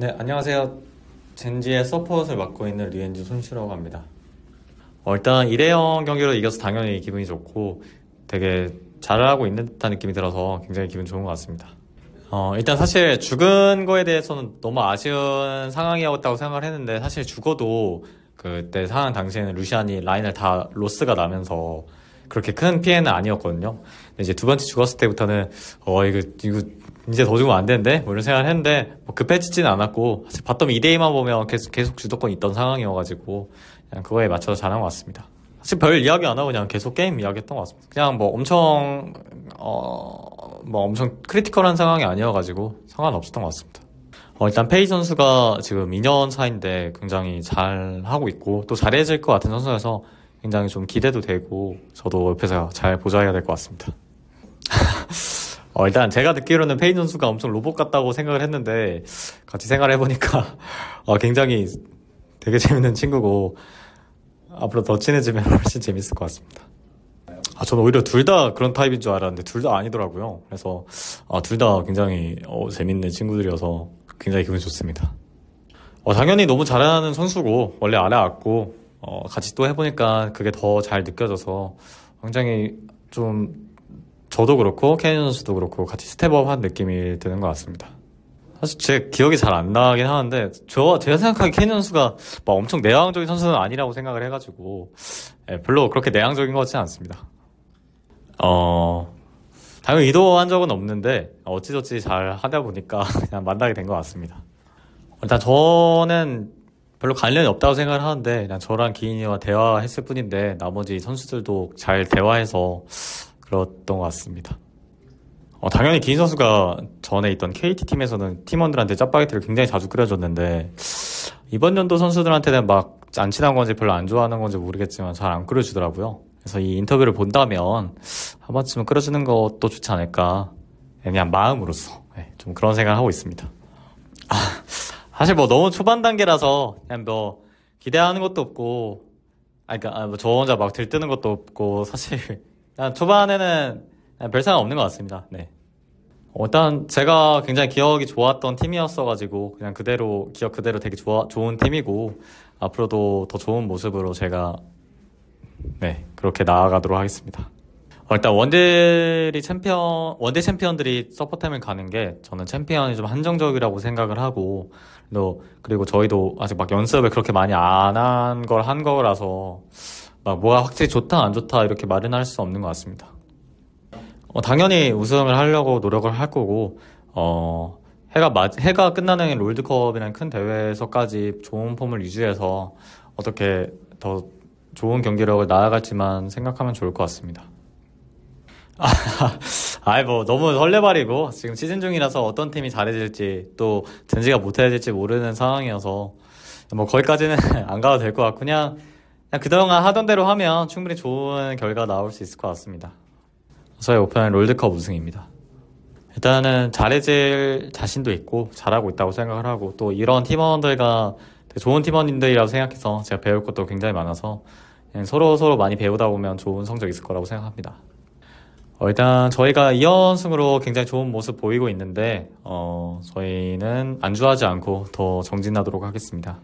네, 안녕하세요. 젠지의 서폿을 맡고 있는 류엔지 손씨라고 합니다. 어, 일단 1회영 경기로 이겨서 당연히 기분이 좋고 되게 잘하고 있는 듯한 느낌이 들어서 굉장히 기분 좋은 것 같습니다. 어, 일단 사실 죽은 거에 대해서는 너무 아쉬운 상황이었다고 생각을 했는데 사실 죽어도 그때 상황 당시에는 루시안이 라인을 다 로스가 나면서 그렇게 큰 피해는 아니었거든요. 근데 이제 두 번째 죽었을 때부터는 어 이거 이거 이제 더 주면 안 되는데 뭐 이런 생각을 했는데 뭐 급해지지는 않았고 사실 봤던 2대2만 보면 계속, 계속 주도권 이 있던 상황이어가지고 그냥 그거에 맞춰서 잘한 것 같습니다. 사실 별 이야기 안 하고 그냥 계속 게임 이야기했던 것 같습니다. 그냥 뭐 엄청 어뭐 엄청 크리티컬한 상황이 아니어가지고 상관없었던 것 같습니다. 어, 일단 페이 선수가 지금 2년 차인데 굉장히 잘 하고 있고 또 잘해질 것 같은 선수여서 굉장히 좀 기대도 되고 저도 옆에서 잘 보좌해야 될 것 같습니다. 어, 일단 제가 듣기로는 페인 선수가 엄청 로봇 같다고 생각을 했는데 같이 생활해보니까 어, 굉장히 되게 재밌는 친구고 앞으로 더 친해지면 훨씬 재밌을 것 같습니다. 아, 저는 오히려 둘 다 그런 타입인 줄 알았는데 둘 다 아니더라고요. 그래서 아, 어, 둘다 굉장히 어, 재밌는 친구들이어서 굉장히 기분 좋습니다. 어, 당연히 너무 잘하는 선수고 원래 알아왔고 어, 같이 또 해보니까 그게 더 잘 느껴져서 굉장히 좀 저도 그렇고 케인 선수도 그렇고 같이 스텝업한 느낌이 드는 것 같습니다. 사실 제 기억이 잘 안 나긴 하는데 저 제가 생각하기에 케인 선수가 막 엄청 내향적인 선수는 아니라고 생각을 해가지고 예, 별로 그렇게 내향적인 것 같지는 않습니다. 어 당연히 이도한 적은 없는데 어찌저찌 잘 하다 보니까 그냥 만나게 된 것 같습니다. 일단 저는 별로 관련이 없다고 생각을 하는데 그냥 저랑 기인이와 대화했을 뿐인데 나머지 선수들도 잘 대화해서 그랬던 것 같습니다. 어, 당연히 기인 선수가 전에 있던 KT 팀에서는 팀원들한테 짜파게티를 굉장히 자주 끓여줬는데 이번 연도 선수들한테는 막 안 친한 건지 별로 안 좋아하는 건지 모르겠지만 잘 안 끓여주더라고요. 그래서 이 인터뷰를 본다면 한 번쯤은 끓여주는 것도 좋지 않을까 그냥 마음으로서 네, 좀 그런 생각을 하고 있습니다. 아, 사실 뭐 너무 초반 단계라서 그냥 뭐 기대하는 것도 없고, 그러니까 아, 그니까 뭐 러 뭐저 혼자 막 들뜨는 것도 없고 사실 일단 초반에는 별 상관 없는 것 같습니다. 네. 어, 일단 제가 굉장히 기억이 좋았던 팀이었어가지고 그냥 그대로 기억 그대로 되게 좋아, 좋은 팀이고 앞으로도 더 좋은 모습으로 제가 네 그렇게 나아가도록 하겠습니다. 어, 일단 원딜이 챔피언 원딜 챔피언들이 서포템을 가는 게 저는 챔피언이 좀 한정적이라고 생각을 하고 또 그리고 저희도 아직 막 연습을 그렇게 많이 안 한 걸 한 거라서 아, 뭐가 확실히 좋다 안 좋다 이렇게 말은 할 수 없는 것 같습니다. 어, 당연히 우승을 하려고 노력을 할 거고 어, 해가 마, 해가 끝나는 롤드컵이라는 큰 대회에서까지 좋은 폼을 유지해서 어떻게 더 좋은 경기력을 나아갈지만 생각하면 좋을 것 같습니다. 아, 아이 뭐 너무 설레발이고 지금 시즌 중이라서 어떤 팀이 잘해질지 또전지가 못해질지 모르는 상황이어서 뭐 거기까지는 안 가도 될 것 같고 그냥 그냥 그동안 하던 대로 하면 충분히 좋은 결과 나올 수 있을 것 같습니다. 저의 오픈 롤드컵 우승입니다. 일단은 잘해질 자신도 있고 잘하고 있다고 생각을 하고 또 이런 팀원들과 좋은 팀원님들이라고 생각해서 제가 배울 것도 굉장히 많아서 서로 서로 많이 배우다 보면 좋은 성적 있을 거라고 생각합니다. 어, 일단 저희가 2연승으로 굉장히 좋은 모습 보이고 있는데 어, 저희는 안주하지 않고 더 정진하도록 하겠습니다.